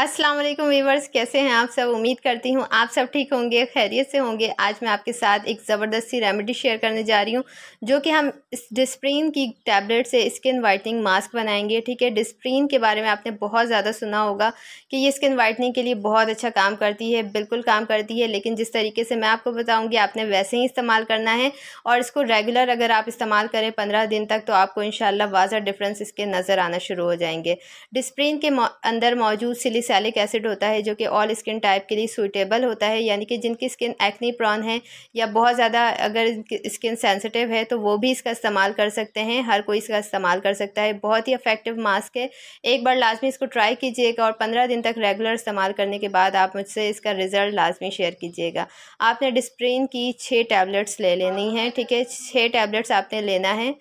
अस्सलाम वालेकुम वीवर्स कैसे हैं आप सब उम्मीद करती हूँ आप सब ठीक होंगे खैरियत से होंगे आज मैं आपके साथ एक ज़बरदस्ती रेमेडी शेयर करने जा रही हूँ जो कि हम डिस्प्रीन की टैबलेट से स्किन वाइटनिंग मास्क बनाएंगे ठीक है डिस्प्रीन के बारे में आपने बहुत ज़्यादा सुना होगा कि ये स्किन वाइटनिंग के लिए बहुत अच्छा काम करती है बिल्कुल काम करती है लेकिन जिस तरीके से मैं आपको बताऊँगी आपने वैसे ही इस्तेमाल करना है और इसको रेगुलर अगर आप इस्तेमाल करें पंद्रह दिन तक तो आपको इन वाज़ा डिफरेंस इसके नज़र आना शुरू हो जाएंगे डिस्प्रीन के अंदर मौजूद सिलिस सैलिक एसिड होता है जो कि ऑल स्किन टाइप के लिए सूटेबल होता है यानी कि जिनकी स्किन एक्नी प्रॉन है या बहुत ज़्यादा अगर स्किन सेंसिटिव है तो वो भी इसका इस्तेमाल कर सकते हैं हर कोई इसका इस्तेमाल कर सकता है बहुत ही अफेक्टिव मास्क है एक बार लाजमी इसको ट्राई कीजिएगा और पंद्रह दिन तक रेगुलर इस्तेमाल करने के बाद आप मुझसे इसका रिज़ल्ट लाजमी शेयर कीजिएगा आपने डिस्प्रीन की छः टैबलेट्स ले लेनी है ठीक है छः टैबलेट्स आपने लेना है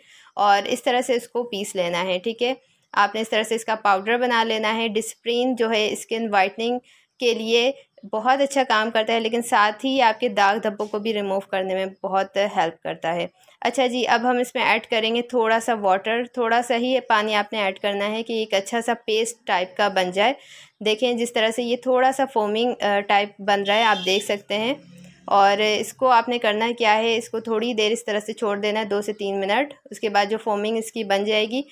और इस तरह से इसको पीस लेना है ठीक है आपने इस तरह से इसका पाउडर बना लेना है डिस्प्रीन जो है स्किन वाइटनिंग के लिए बहुत अच्छा काम करता है लेकिन साथ ही आपके दाग धब्बों को भी रिमूव करने में बहुत हेल्प करता है अच्छा जी अब हम इसमें ऐड करेंगे थोड़ा सा वाटर थोड़ा सा ही पानी आपने ऐड करना है कि एक अच्छा सा पेस्ट टाइप का बन जाए देखें जिस तरह से ये थोड़ा सा फोमिंग टाइप बन रहा है आप देख सकते हैं और इसको आपने करना क्या है इसको थोड़ी देर इस तरह से छोड़ देना है दो से तीन मिनट उसके बाद जो फोमिंग इसकी बन जाएगी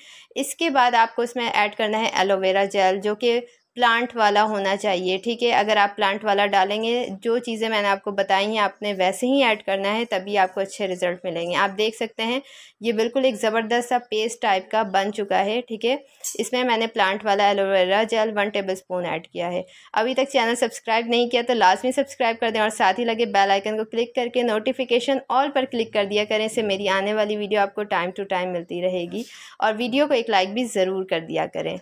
इसके बाद आपको इसमें ऐड करना है एलोवेरा जेल जो कि प्लांट वाला होना चाहिए ठीक है अगर आप प्लांट वाला डालेंगे जो चीज़ें मैंने आपको बताई हैं आपने वैसे ही ऐड करना है तभी आपको अच्छे रिजल्ट मिलेंगे आप देख सकते हैं ये बिल्कुल एक ज़बरदस्त सा पेस्ट टाइप का बन चुका है ठीक है इसमें मैंने प्लांट वाला aloe vera gel one tablespoon add किया है अभी तक चैनल सब्सक्राइब नहीं किया तो लाजमी सब्सक्राइब कर दें और साथ ही लगे बेल आइकन को क्लिक करके नोटिफिकेशन ऑल पर क्लिक कर दिया करें इससे मेरी आने वाली वीडियो आपको टाइम टू टाइम मिलती रहेगी और वीडियो को एक लाइक भी ज़रूर कर दिया करें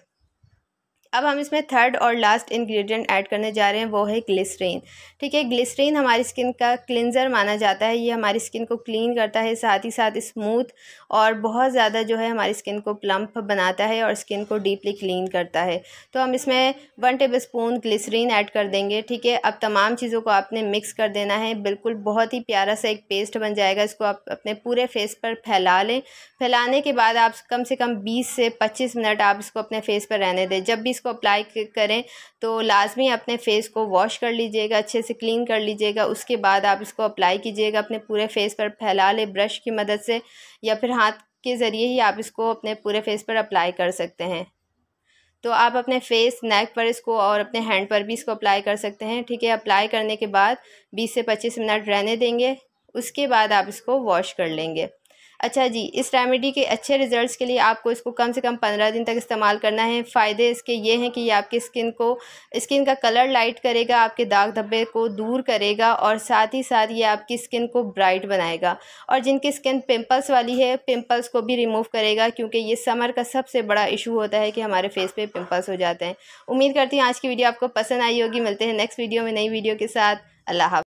अब हम इसमें थर्ड और लास्ट इंग्रेडिएंट ऐड करने जा रहे हैं वो है ग्लिसरीन ठीक है ग्लिसरीन हमारी स्किन का क्लिनज़र माना जाता है ये हमारी स्किन को क्लीन करता है साथ ही साथ स्मूथ और बहुत ज़्यादा जो है हमारी स्किन को प्लम्प बनाता है और स्किन को डीपली क्लीन करता है तो हम इसमें one tablespoon glycerine add कर देंगे ठीक है अब तमाम चीज़ों को आपने मिक्स कर देना है बिल्कुल बहुत ही प्यारा सा एक पेस्ट बन जाएगा इसको आप अपने पूरे फेस पर फैला लें फैलाने के बाद आप कम से कम बीस से पच्चीस मिनट आप इसको अपने फेस पर रहने दें जब भी इसको अप्लाई करें तो लाजमी अपने फेस को वॉश कर लीजिएगा अच्छे से क्लीन कर लीजिएगा उसके बाद आप इसको अप्लाई कीजिएगा अपने पूरे फेस पर फैला ले ब्रश की मदद से या फिर हाथ के ज़रिए ही आप इसको अपने पूरे फेस पर अप्लाई कर सकते हैं तो आप अपने फेस नेक पर इसको और अपने हैंड पर भी इसको अप्लाई कर सकते हैं ठीक है अप्लाई करने के बाद 20 से 25 मिनट रहने देंगे उसके बाद आप इसको वॉश कर लेंगे अच्छा जी इस रेमेडी के अच्छे रिजल्ट्स के लिए आपको इसको कम से कम पंद्रह दिन तक इस्तेमाल करना है फ़ायदे इसके ये हैं कि ये आपकी स्किन को स्किन का कलर लाइट करेगा आपके दाग धब्बे को दूर करेगा और साथ ही साथ ये आपकी स्किन को ब्राइट बनाएगा और जिनकी स्किन पिंपल्स वाली है पिंपल्स को भी रिमूव करेगा क्योंकि ये समर का सबसे बड़ा इशू होता है कि हमारे फेस पर पिम्पल्स हो जाते हैं उम्मीद करती हूँ आज की वीडियो आपको पसंद आई होगी मिलते हैं नेक्स्ट वीडियो में नई वीडियो के साथ अल्लाह